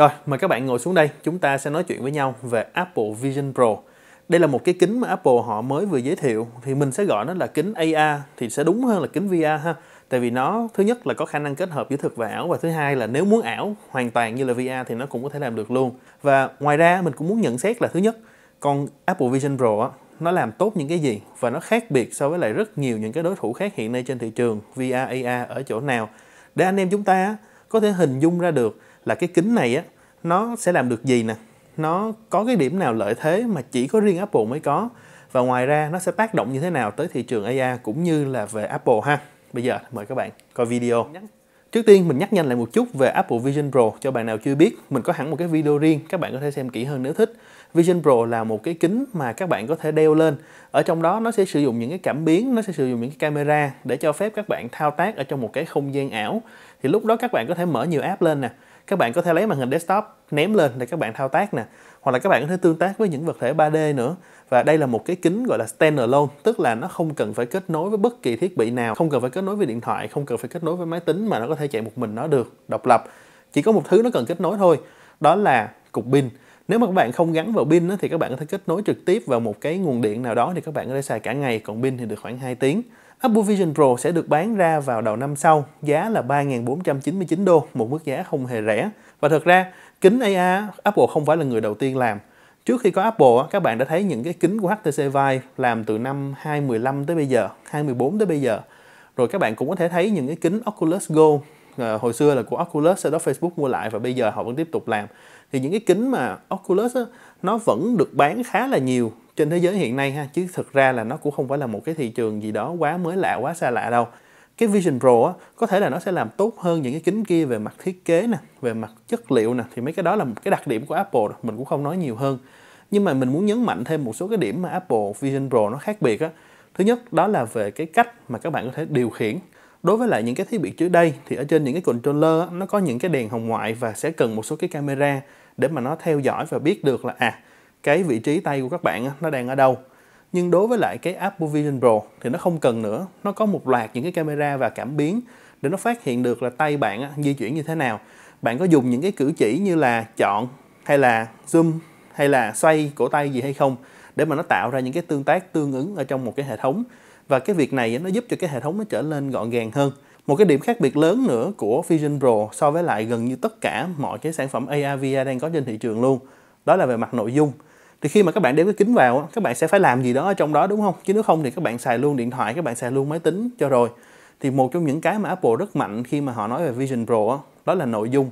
Rồi, mời các bạn ngồi xuống đây, chúng ta sẽ nói chuyện với nhau về Apple Vision Pro. Đây là một cái kính mà Apple họ mới vừa giới thiệu thì mình sẽ gọi nó là kính AR thì sẽ đúng hơn là kính VR ha. Tại vì nó thứ nhất là có khả năng kết hợp giữa thực và ảo và thứ hai là nếu muốn ảo hoàn toàn như là VR thì nó cũng có thể làm được luôn. Và ngoài ra mình cũng muốn nhận xét là thứ nhất, con Apple Vision Pro á, nó làm tốt những cái gì và nó khác biệt so với lại rất nhiều những cái đối thủ khác hiện nay trên thị trường VR AR ở chỗ nào. Để anh em chúng ta có thể hình dung ra được là cái kính này á nó sẽ làm được gì nè nó có cái điểm nào lợi thế mà chỉ có riêng Apple mới có và ngoài ra nó sẽ tác động như thế nào tới thị trường AI cũng như là về Apple ha bây giờ mời các bạn coi video Trước tiên mình nhắc nhanh lại một chút về Apple Vision Pro cho bạn nào chưa biết, mình có hẳn một cái video riêng các bạn có thể xem kỹ hơn nếu thích. Vision Pro là một cái kính mà các bạn có thể đeo lên ở trong đó nó sẽ sử dụng những cái cảm biến nó sẽ sử dụng những cái camera để cho phép các bạn thao tác ở trong một cái không gian ảo thì lúc đó các bạn có thể mở nhiều app lên nè các bạn có thể lấy màn hình desktop ném lên để các bạn thao tác nè hoặc là các bạn có thể tương tác với những vật thể 3D nữa và đây là một cái kính gọi là standalone tức là nó không cần phải kết nối với bất kỳ thiết bị nào không cần phải kết nối với điện thoại không cần phải kết nối với máy tính mà nó có thể chạy một mình nó được độc lập chỉ có một thứ nó cần kết nối thôi đó là cục pin nếu mà các bạn không gắn vào pin thì các bạn có thể kết nối trực tiếp vào một cái nguồn điện nào đó thì các bạn có thể xài cả ngày còn pin thì được khoảng 2 tiếng Apple Vision Pro sẽ được bán ra vào đầu năm sau, giá là 3.499 đô, một mức giá không hề rẻ. Và thật ra, kính AR Apple không phải là người đầu tiên làm. Trước khi có Apple, các bạn đã thấy những cái kính của HTC Vive làm từ năm 2015 tới bây giờ, 2014 tới bây giờ. Rồi các bạn cũng có thể thấy những cái kính Oculus Go Ờ, hồi xưa là của Oculus sau đó Facebook mua lại và bây giờ họ vẫn tiếp tục làm thì những cái kính mà Oculus á, nó vẫn được bán khá là nhiều trên thế giới hiện nay ha chứ thực ra là nó cũng không phải là một cái thị trường gì đó quá mới lạ quá xa lạ đâu cái Vision Pro á, có thể là nó sẽ làm tốt hơn những cái kính kia về mặt thiết kế nè về mặt chất liệu nè thì mấy cái đó là một cái đặc điểm của Apple mình cũng không nói nhiều hơn nhưng mà mình muốn nhấn mạnh thêm một số cái điểm mà Apple Vision Pro nó khác biệt á thứ nhất đó là về cái cách mà các bạn có thể điều khiển đối với lại những cái thiết bị trước đây thì ở trên những cái controller nó có những cái đèn hồng ngoại và sẽ cần một số cái camera để mà nó theo dõi và biết được là à cái vị trí tay của các bạn nó đang ở đâu nhưng đối với lại cái Apple Vision Pro thì nó không cần nữa nó có một loạt những cái camera và cảm biến để nó phát hiện được là tay bạn di chuyển như thế nào bạn có dùng những cái cử chỉ như là chọn hay là zoom hay là xoay cổ tay gì hay không để mà nó tạo ra những cái tương tác tương ứng ở trong một cái hệ thống và cái việc này nó giúp cho cái hệ thống nó trở lên gọn gàng hơn một cái điểm khác biệt lớn nữa của Vision Pro so với lại gần như tất cả mọi cái sản phẩm AR VR đang có trên thị trường luôn đó là về mặt nội dung thì khi mà các bạn đeo cái kính vào các bạn sẽ phải làm gì đó ở trong đó đúng không chứ nếu không thì các bạn xài luôn điện thoại các bạn xài luôn máy tính cho rồi thì một trong những cái mà Apple rất mạnh khi mà họ nói về Vision Pro đó là nội dung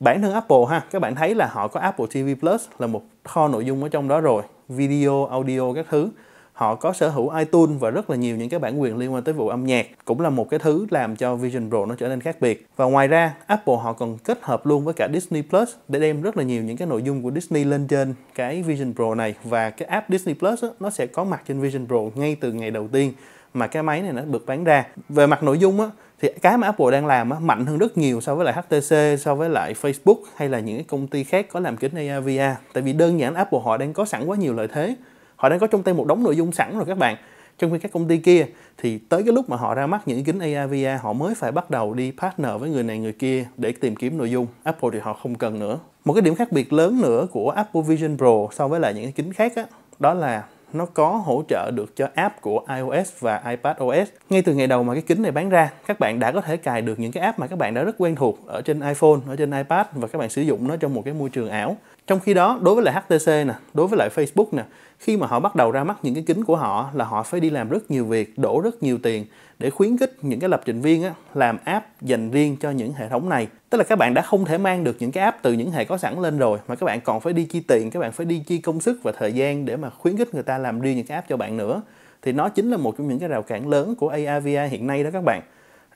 bản thân Apple ha các bạn thấy là họ có Apple TV Plus là một kho nội dung ở trong đó rồi video audio các thứ họ có sở hữu iTunes và rất là nhiều những cái bản quyền liên quan tới vụ âm nhạc cũng là một cái thứ làm cho Vision Pro nó trở nên khác biệt và ngoài ra Apple họ còn kết hợp luôn với cả Disney Plus để đem rất là nhiều những cái nội dung của Disney lên trên cái Vision Pro này và cái app Disney Plus đó, nó sẽ có mặt trên Vision Pro ngay từ ngày đầu tiên mà cái máy này nó được bán ra về mặt nội dung á thì cái mà Apple đang làm á, mạnh hơn rất nhiều so với lại HTC, so với lại Facebook hay là những cái công ty khác có làm kính AR VR. Tại vì đơn giản Apple họ đang có sẵn quá nhiều lợi thế họ đang có trong tay một đống nội dung sẵn rồi các bạn trong khi các công ty kia thì tới cái lúc mà họ ra mắt những kính AR VR họ mới phải bắt đầu đi partner với người này người kia để tìm kiếm nội dung Apple thì họ không cần nữa một cái điểm khác biệt lớn nữa của Apple Vision Pro so với lại những cái kính khác đó, đó là nó có hỗ trợ được cho app của iOS và iPadOS. Ngay từ ngày đầu mà cái kính này bán ra, các bạn đã có thể cài được những cái app mà các bạn đã rất quen thuộc ở trên iPhone, ở trên iPad và các bạn sử dụng nó trong một cái môi trường ảo. Trong khi đó, đối với lại HTC nè, đối với lại Facebook nè, khi mà họ bắt đầu ra mắt những cái kính của họ là họ phải đi làm rất nhiều việc, đổ rất nhiều tiền để khuyến khích những cái lập trình viên á, làm app dành riêng cho những hệ thống này. Tức là các bạn đã không thể mang được những cái app từ những hệ có sẵn lên rồi mà các bạn còn phải đi chi tiền, các bạn phải đi chi công sức và thời gian để mà khuyến khích người ta làm riêng những cái app cho bạn nữa. Thì nó chính là một trong những cái rào cản lớn của ARVR hiện nay đó các bạn.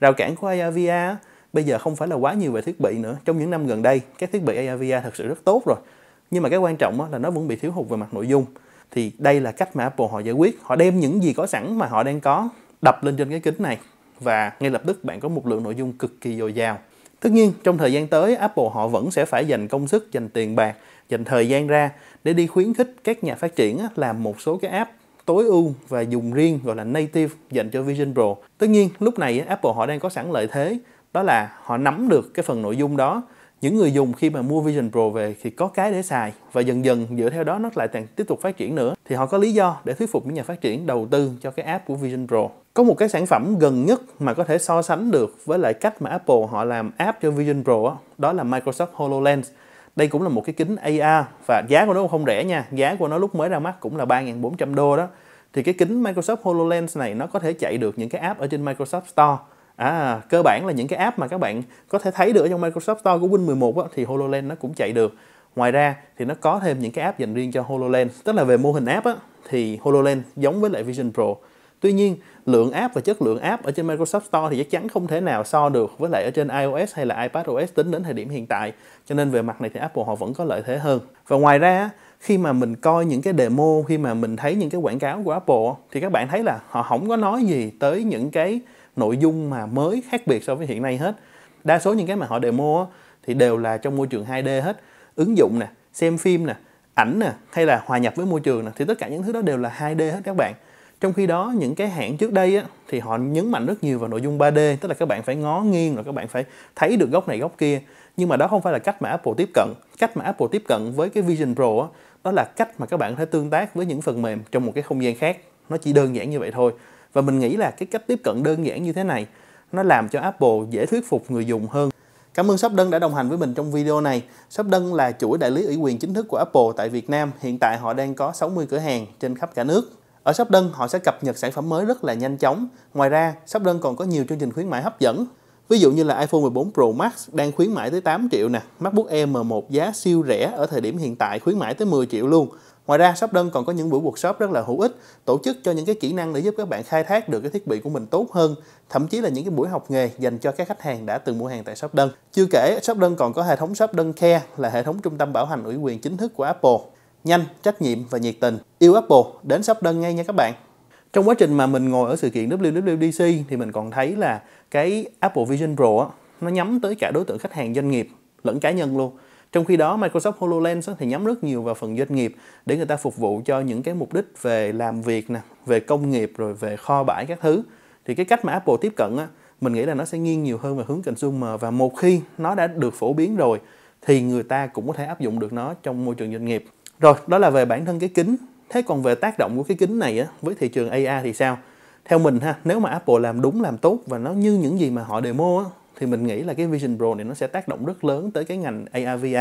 Rào cản của ARVR bây giờ không phải là quá nhiều về thiết bị nữa. Trong những năm gần đây, các thiết bị ARVR thật sự rất tốt rồi nhưng mà cái quan trọng là nó vẫn bị thiếu hụt về mặt nội dung thì đây là cách mà Apple họ giải quyết họ đem những gì có sẵn mà họ đang có đập lên trên cái kính này và ngay lập tức bạn có một lượng nội dung cực kỳ dồi dào tất nhiên trong thời gian tới Apple họ vẫn sẽ phải dành công sức dành tiền bạc dành thời gian ra để đi khuyến khích các nhà phát triển làm một số cái app tối ưu và dùng riêng gọi là native dành cho Vision Pro. Tất nhiên lúc này Apple họ đang có sẵn lợi thế đó là họ nắm được cái phần nội dung đó những người dùng khi mà mua Vision Pro về thì có cái để xài và dần dần dựa theo đó nó lại càng tiếp tục phát triển nữa thì họ có lý do để thuyết phục những nhà phát triển đầu tư cho cái app của Vision Pro. Có một cái sản phẩm gần nhất mà có thể so sánh được với lại cách mà Apple họ làm app cho Vision Pro đó là Microsoft HoloLens. Đây cũng là một cái kính AR và giá của nó không rẻ nha, giá của nó lúc mới ra mắt cũng là 3.400 đô đó. Thì cái kính Microsoft HoloLens này nó có thể chạy được những cái app ở trên Microsoft Store à cơ bản là những cái app mà các bạn có thể thấy được ở trong Microsoft Store của Win 11 á, thì HoloLens nó cũng chạy được ngoài ra thì nó có thêm những cái app dành riêng cho HoloLens tức là về mô hình app á, thì HoloLens giống với lại Vision Pro Tuy nhiên, lượng app và chất lượng app ở trên Microsoft Store thì chắc chắn không thể nào so được với lại ở trên iOS hay là iPadOS tính đến thời điểm hiện tại. Cho nên về mặt này thì Apple họ vẫn có lợi thế hơn. Và ngoài ra, khi mà mình coi những cái demo, khi mà mình thấy những cái quảng cáo của Apple thì các bạn thấy là họ không có nói gì tới những cái nội dung mà mới khác biệt so với hiện nay hết đa số những cái mà họ demo thì đều là trong môi trường 2D hết ứng dụng nè xem phim nè ảnh nè hay là hòa nhập với môi trường nè thì tất cả những thứ đó đều là 2D hết các bạn trong khi đó những cái hãng trước đây á, thì họ nhấn mạnh rất nhiều vào nội dung 3D tức là các bạn phải ngó nghiêng rồi các bạn phải thấy được góc này góc kia nhưng mà đó không phải là cách mà Apple tiếp cận cách mà Apple tiếp cận với cái Vision Pro á, đó là cách mà các bạn có thể tương tác với những phần mềm trong một cái không gian khác nó chỉ đơn giản như vậy thôi và mình nghĩ là cái cách tiếp cận đơn giản như thế này nó làm cho Apple dễ thuyết phục người dùng hơn Cảm ơn Shop Đơn đã đồng hành với mình trong video này. Shop Đơn là chuỗi đại lý ủy quyền chính thức của Apple tại Việt Nam. Hiện tại họ đang có 60 cửa hàng trên khắp cả nước. Ở Shop Đơn, họ sẽ cập nhật sản phẩm mới rất là nhanh chóng. Ngoài ra, Shop Đơn còn có nhiều chương trình khuyến mãi hấp dẫn. Ví dụ như là iPhone 14 Pro Max đang khuyến mãi tới 8 triệu nè, MacBook Air M1 giá siêu rẻ ở thời điểm hiện tại khuyến mãi tới 10 triệu luôn. Ngoài ra, Shop Đơn còn có những buổi workshop rất là hữu ích, tổ chức cho những cái kỹ năng để giúp các bạn khai thác được cái thiết bị của mình tốt hơn, thậm chí là những cái buổi học nghề dành cho các khách hàng đã từng mua hàng tại Shop Đơn. Chưa kể, Shop Đơn còn có hệ thống Shop Đơn Care là hệ thống trung tâm bảo hành ủy quyền chính thức của Apple. Nhanh, trách nhiệm và nhiệt tình. Yêu Apple, đến Shop Đơn ngay nha các bạn trong quá trình mà mình ngồi ở sự kiện WWDC thì mình còn thấy là cái Apple Vision Pro á, nó nhắm tới cả đối tượng khách hàng doanh nghiệp lẫn cá nhân luôn trong khi đó Microsoft HoloLens thì nhắm rất nhiều vào phần doanh nghiệp để người ta phục vụ cho những cái mục đích về làm việc nè về công nghiệp rồi về kho bãi các thứ thì cái cách mà Apple tiếp cận á, mình nghĩ là nó sẽ nghiêng nhiều hơn về hướng consumer và một khi nó đã được phổ biến rồi thì người ta cũng có thể áp dụng được nó trong môi trường doanh nghiệp rồi đó là về bản thân cái kính Thế còn về tác động của cái kính này á, với thị trường AR thì sao? Theo mình ha, nếu mà Apple làm đúng làm tốt và nó như những gì mà họ demo á, thì mình nghĩ là cái Vision Pro này nó sẽ tác động rất lớn tới cái ngành AR VR.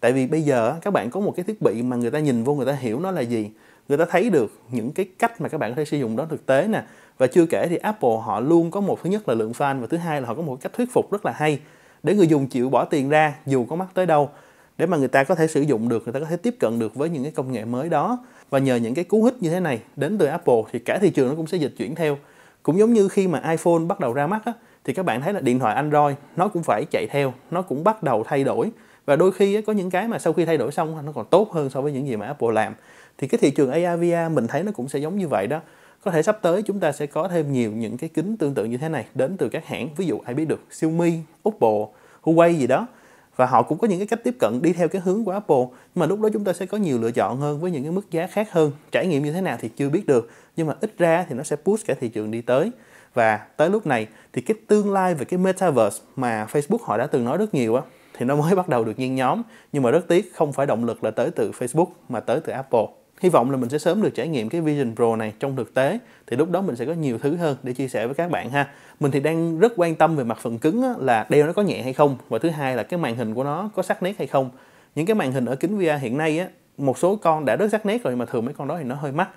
Tại vì bây giờ các bạn có một cái thiết bị mà người ta nhìn vô người ta hiểu nó là gì người ta thấy được những cái cách mà các bạn có thể sử dụng đó thực tế nè và chưa kể thì Apple họ luôn có một thứ nhất là lượng fan và thứ hai là họ có một cách thuyết phục rất là hay để người dùng chịu bỏ tiền ra dù có mắc tới đâu để mà người ta có thể sử dụng được người ta có thể tiếp cận được với những cái công nghệ mới đó và nhờ những cái cú hích như thế này đến từ Apple thì cả thị trường nó cũng sẽ dịch chuyển theo cũng giống như khi mà iPhone bắt đầu ra mắt á, thì các bạn thấy là điện thoại Android nó cũng phải chạy theo nó cũng bắt đầu thay đổi và đôi khi có những cái mà sau khi thay đổi xong nó còn tốt hơn so với những gì mà Apple làm thì cái thị trường AR VR mình thấy nó cũng sẽ giống như vậy đó có thể sắp tới chúng ta sẽ có thêm nhiều những cái kính tương tự như thế này đến từ các hãng ví dụ ai biết được Xiaomi, Oppo, Huawei gì đó và họ cũng có những cái cách tiếp cận đi theo cái hướng của Apple nhưng mà lúc đó chúng ta sẽ có nhiều lựa chọn hơn với những cái mức giá khác hơn trải nghiệm như thế nào thì chưa biết được nhưng mà ít ra thì nó sẽ push cả thị trường đi tới và tới lúc này thì cái tương lai về cái metaverse mà Facebook họ đã từng nói rất nhiều á thì nó mới bắt đầu được nhen nhóm nhưng mà rất tiếc không phải động lực là tới từ Facebook mà tới từ Apple hy vọng là mình sẽ sớm được trải nghiệm cái Vision Pro này trong thực tế thì lúc đó mình sẽ có nhiều thứ hơn để chia sẻ với các bạn ha mình thì đang rất quan tâm về mặt phần cứng á, là đeo nó có nhẹ hay không và thứ hai là cái màn hình của nó có sắc nét hay không những cái màn hình ở kính VR hiện nay á, một số con đã rất sắc nét rồi mà thường mấy con đó thì nó hơi mắc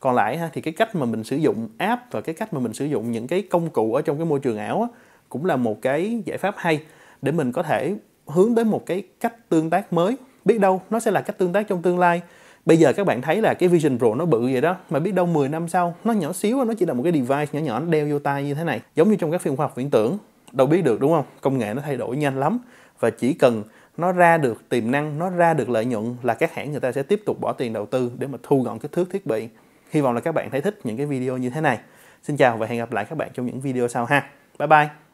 còn lại ha thì cái cách mà mình sử dụng app và cái cách mà mình sử dụng những cái công cụ ở trong cái môi trường ảo á, cũng là một cái giải pháp hay để mình có thể hướng tới một cái cách tương tác mới biết đâu nó sẽ là cách tương tác trong tương lai bây giờ các bạn thấy là cái Vision Pro nó bự vậy đó mà biết đâu 10 năm sau nó nhỏ xíu nó chỉ là một cái device nhỏ nhỏ nó đeo vô tay như thế này giống như trong các phim khoa học viễn tưởng đâu biết được đúng không công nghệ nó thay đổi nhanh lắm và chỉ cần nó ra được tiềm năng nó ra được lợi nhuận là các hãng người ta sẽ tiếp tục bỏ tiền đầu tư để mà thu gọn kích thước thiết bị hy vọng là các bạn thấy thích những cái video như thế này xin chào và hẹn gặp lại các bạn trong những video sau ha bye bye